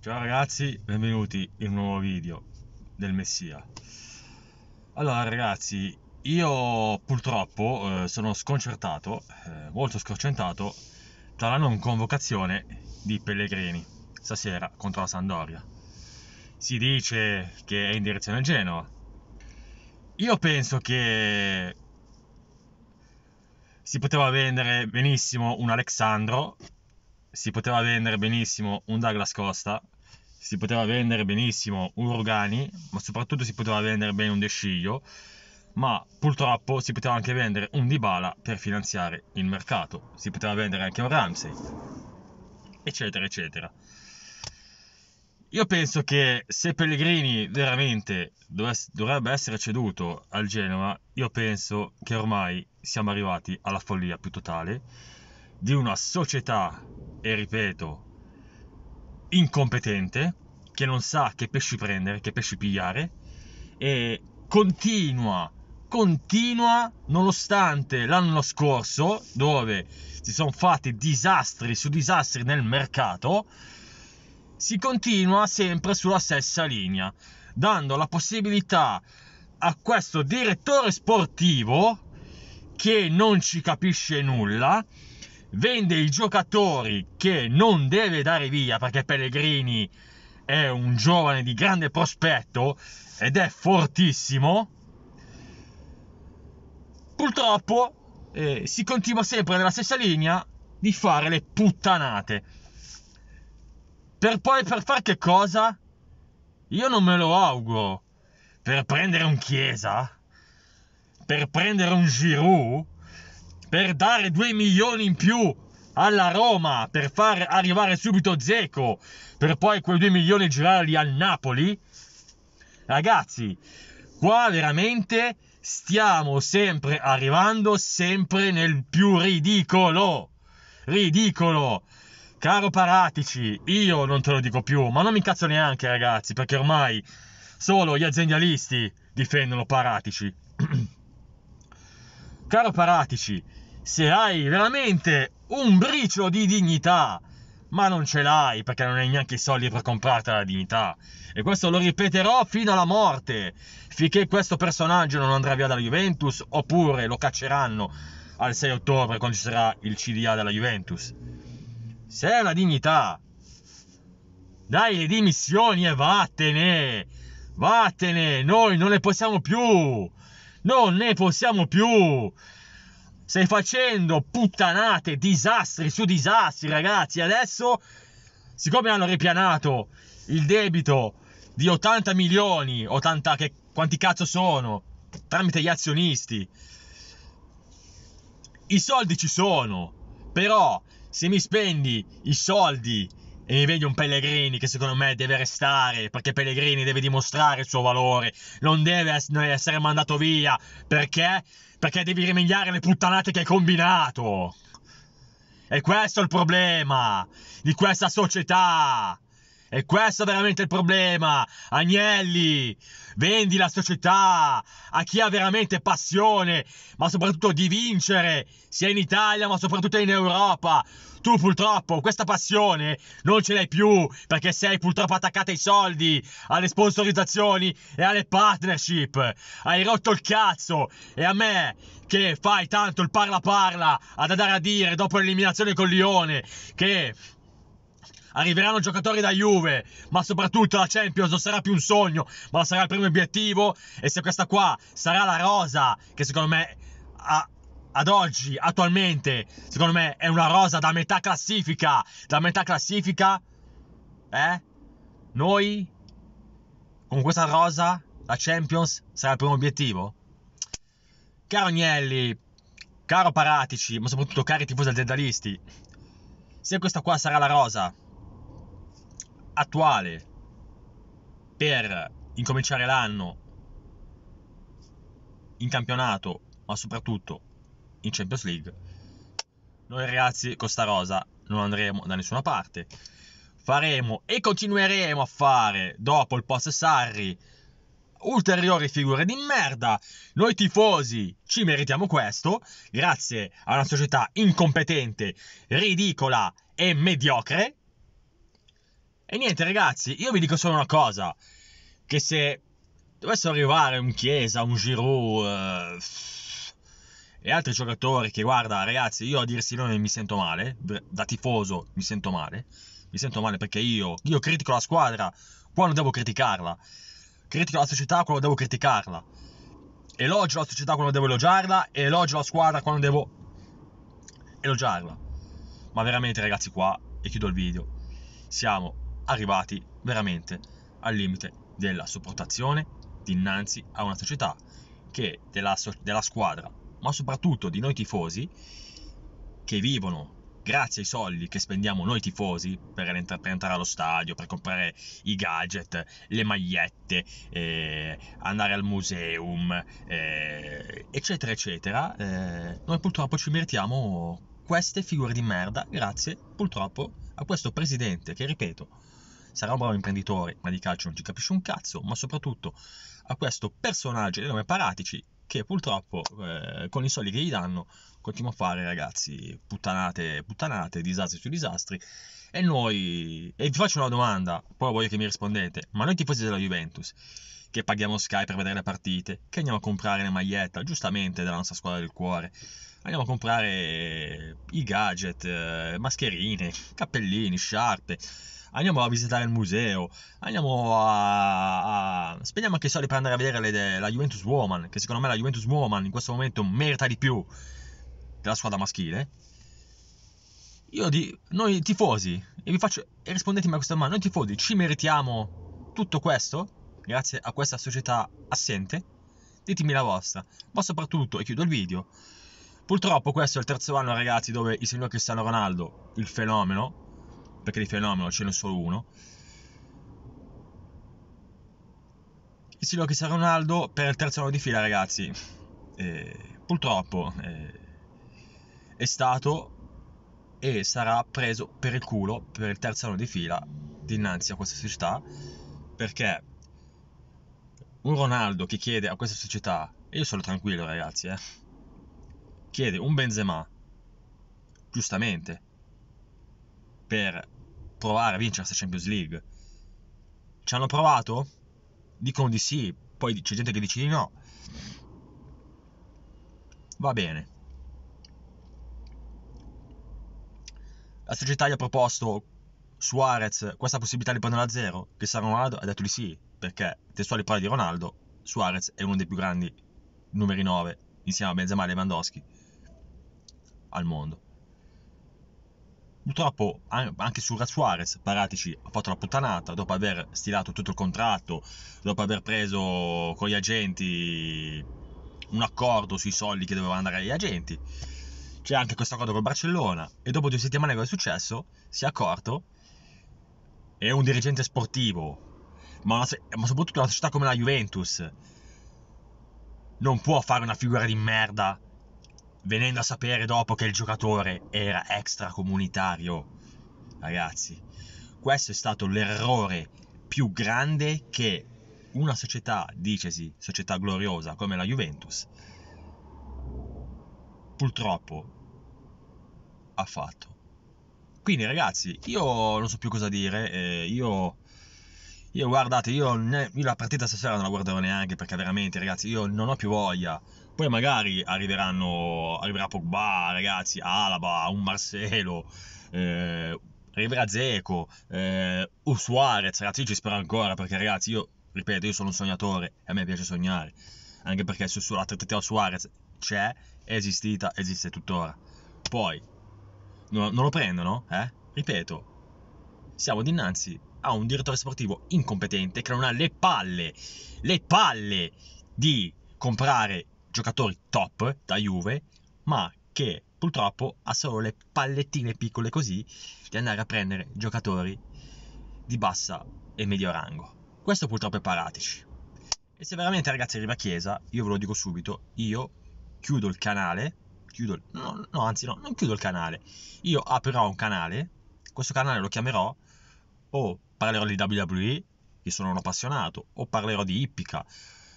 Ciao ragazzi, benvenuti in un nuovo video del Messia. Allora ragazzi, io purtroppo eh, sono sconcertato, eh, molto sconcertato, dalla non convocazione di Pellegrini stasera contro la Sandoria. Si dice che è in direzione a Genova. Io penso che si poteva vendere benissimo un Alexandro si poteva vendere benissimo un Douglas Costa, si poteva vendere benissimo un Rogani, ma soprattutto si poteva vendere bene un Desciglio, ma purtroppo si poteva anche vendere un Dybala per finanziare il mercato, si poteva vendere anche un Ramsey, eccetera, eccetera. Io penso che se Pellegrini veramente dovrebbe essere ceduto al Genoa, io penso che ormai siamo arrivati alla follia più totale di una società, e ripeto, incompetente, che non sa che pesci prendere, che pesci pigliare, e continua, continua, nonostante l'anno scorso, dove si sono fatti disastri su disastri nel mercato, si continua sempre sulla stessa linea, dando la possibilità a questo direttore sportivo che non ci capisce nulla vende i giocatori che non deve dare via perché Pellegrini è un giovane di grande prospetto ed è fortissimo. Purtroppo eh, si continua sempre nella stessa linea di fare le puttanate. Per poi per fare che cosa? Io non me lo auguro. Per prendere un Chiesa? Per prendere un Giroud? per dare 2 milioni in più alla Roma per far arrivare subito Zeco per poi quei 2 milioni girarli al Napoli ragazzi qua veramente stiamo sempre arrivando sempre nel più ridicolo ridicolo caro Paratici io non te lo dico più ma non mi incazzo neanche ragazzi perché ormai solo gli aziendalisti difendono Paratici caro Paratici se hai veramente un bricio di dignità, ma non ce l'hai perché non hai neanche i soldi per comprarti la dignità. E questo lo ripeterò fino alla morte, finché questo personaggio non andrà via dalla Juventus, oppure lo cacceranno al 6 ottobre quando ci sarà il CDA della Juventus. Se hai una dignità, dai le dimissioni e vattene! Vattene! Noi non ne possiamo più! Non ne possiamo più! Stai facendo puttanate, disastri su disastri, ragazzi. Adesso, siccome hanno ripianato il debito di 80 milioni, 80 che quanti cazzo sono, tramite gli azionisti, i soldi ci sono. Però, se mi spendi i soldi e mi vedi un Pellegrini che secondo me deve restare perché Pellegrini deve dimostrare il suo valore, non deve essere mandato via perché perché devi rimediare le puttanate che hai combinato. E questo è il problema di questa società. E questo è veramente il problema. Agnelli, vendi la società a chi ha veramente passione, ma soprattutto di vincere, sia in Italia ma soprattutto in Europa. Tu purtroppo questa passione non ce l'hai più perché sei purtroppo attaccata ai soldi, alle sponsorizzazioni e alle partnership. Hai rotto il cazzo e a me che fai tanto il parla parla ad andare a dire dopo l'eliminazione con Lione che Arriveranno giocatori da Juve, ma soprattutto la Champions non sarà più un sogno, ma sarà il primo obiettivo. E se questa qua sarà la rosa, che secondo me ha, ad oggi, attualmente, secondo me è una rosa da metà classifica, da metà classifica, eh? Noi, con questa rosa, la Champions sarà il primo obiettivo? Caro Agnelli, caro Paratici, ma soprattutto cari tifosi aziendalisti, se questa qua sarà la rosa attuale per incominciare l'anno in campionato, ma soprattutto in Champions League, noi ragazzi con sta rosa non andremo da nessuna parte. Faremo e continueremo a fare dopo il post Sarri ulteriori figure di merda. Noi tifosi ci meritiamo questo, grazie a una società incompetente, ridicola e mediocre. E niente ragazzi, io vi dico solo una cosa, che se dovessero arrivare un Chiesa, un Giroud eh, e altri giocatori che guarda ragazzi, io a dirsi non mi sento male, da tifoso mi sento male, mi sento male perché io, io critico la squadra quando devo criticarla critico la società quando devo criticarla, elogio la società quando devo elogiarla e elogio la squadra quando devo elogiarla. Ma veramente ragazzi qua, e chiudo il video, siamo arrivati veramente al limite della sopportazione dinanzi a una società che della, della squadra, ma soprattutto di noi tifosi che vivono grazie ai soldi che spendiamo noi tifosi per, per entrare allo stadio, per comprare i gadget, le magliette, eh, andare al museum, eh, eccetera, eccetera, eh, noi purtroppo ci meritiamo queste figure di merda grazie purtroppo a questo presidente che, ripeto, sarà un bravo imprenditore, ma di calcio non ci capisce un cazzo, ma soprattutto a questo personaggio di nome Paratici che purtroppo eh, con i soldi che gli danno continua a fare ragazzi puttanate, puttanate, disastri su disastri e noi, e vi faccio una domanda, poi voglio che mi rispondete, ma noi tifosi della Juventus, che paghiamo Sky per vedere le partite, che andiamo a comprare la maglietta, giustamente della nostra squadra del cuore, andiamo a comprare eh, i gadget, eh, mascherine, cappellini, sciarpe, andiamo a visitare il museo, andiamo a, a... spendiamo anche i soldi per andare a vedere le... la Juventus Woman, che secondo me la Juventus Woman in questo momento merita di più della squadra maschile. Io di, noi tifosi, e vi faccio, e rispondetemi a questa domanda, noi tifosi ci meritiamo tutto questo? grazie a questa società assente? Ditemi la vostra, ma soprattutto, e chiudo il video, purtroppo questo è il terzo anno ragazzi dove il signor Cristiano Ronaldo, il fenomeno, perché di fenomeno ce n'è solo uno, il signor Cristiano Ronaldo per il terzo anno di fila ragazzi, eh, purtroppo eh, è stato e sarà preso per il culo per il terzo anno di fila dinanzi a questa società perché un Ronaldo che chiede a questa società, e io sono tranquillo ragazzi, eh, chiede un Benzema, giustamente, per provare a vincere la Champions League. Ci hanno provato? Dicono di sì, poi c'è gente che dice di no. Va bene. La società gli ha proposto Suarez questa possibilità di prendere a zero, che Cristiano Ronaldo ha detto di sì, perché testuali parole di Ronaldo, Suarez è uno dei più grandi numeri 9 insieme a Benzema e Lewandowski al mondo. Purtroppo anche su Suarez Paratici ha fatto la puttanata dopo aver stilato tutto il contratto, dopo aver preso con gli agenti un accordo sui soldi che dovevano andare agli agenti. C'è anche questo accordo con Barcellona e dopo due settimane cosa è successo? Si è accorto e un dirigente sportivo ma, se- ma soprattutto una società come la Juventus non può fare una figura di merda venendo a sapere dopo che il giocatore era extracomunitario. Ragazzi, questo è stato l'errore più grande che una società, dicesi, società gloriosa come la Juventus, purtroppo ha fatto. Quindi ragazzi, io non so più cosa dire, eh, io io guardate, io, ne, io la partita stasera non la guarderò neanche perché veramente ragazzi io non ho più voglia. Poi magari arriveranno, arriverà Pogba ragazzi, Alaba, un Marcelo, eh, arriverà Zeco, eh, Suarez, ragazzi io ci spero ancora perché ragazzi io, ripeto, io sono un sognatore e a me piace sognare. Anche perché su, su, la Teteo Suarez c'è, è esistita, esiste tuttora. Poi, no, non lo prendono, eh? Ripeto, siamo dinanzi a un direttore sportivo incompetente che non ha le palle, le palle di comprare giocatori top da Juve, ma che purtroppo ha solo le pallettine piccole così di andare a prendere giocatori di bassa e medio rango. Questo purtroppo è paratici. E se veramente ragazzi arriva a Chiesa, io ve lo dico subito, io chiudo il canale, chiudo no, no, anzi no, non chiudo il canale, io aprirò un canale, questo canale lo chiamerò o parlerò di WWE, che sono un appassionato, o parlerò di Ippica,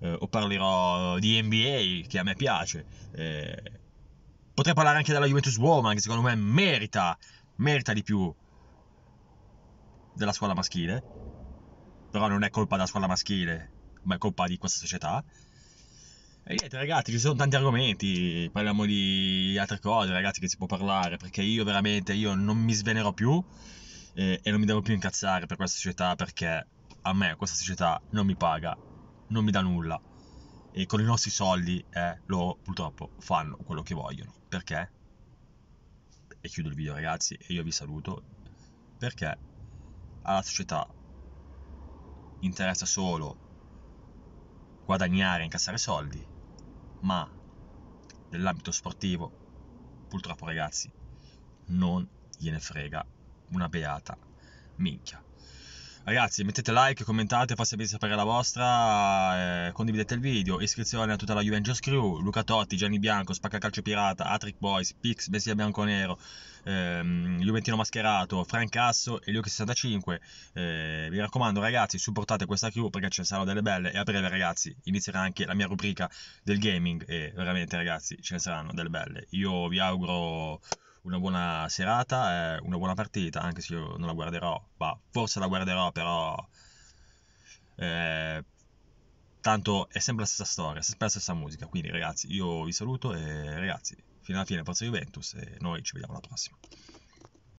eh, o parlerò di NBA, che a me piace. Eh, potrei parlare anche della Juventus Woman, che secondo me merita, merita di più della squadra maschile, però non è colpa della squadra maschile, ma è colpa di questa società. E niente ragazzi, ci sono tanti argomenti, parliamo di altre cose ragazzi che si può parlare, perché io veramente io non mi svenerò più eh, e non mi devo più incazzare per questa società perché a me questa società non mi paga, non mi dà nulla e con i nostri soldi eh, loro purtroppo fanno quello che vogliono. Perché? E chiudo il video ragazzi e io vi saluto perché alla società interessa solo guadagnare e incassare soldi, ma nell'ambito sportivo purtroppo ragazzi non gliene frega una beata. Minchia. Ragazzi, mettete like, commentate, fatemi sapere la vostra, eh, condividete il video, iscrizione a tutta la Juventus Crew, Luca Totti, Gianni Bianco, Spacca Calcio Pirata, Atric Boys, Pix, Messia Bianconero, ehm, Juventino Mascherato, Frank Casso e Luke65. Eh, mi raccomando ragazzi, supportate questa crew perché ce ne saranno delle belle e a breve ragazzi inizierà anche la mia rubrica del gaming e veramente ragazzi ce ne saranno delle belle. Io vi auguro una buona serata e eh, una buona partita, anche se io non la guarderò, ma forse la guarderò però... Eh, tanto è sempre la stessa storia, è sempre la stessa musica, quindi ragazzi io vi saluto e ragazzi fino alla fine forza Juventus e noi ci vediamo alla prossima.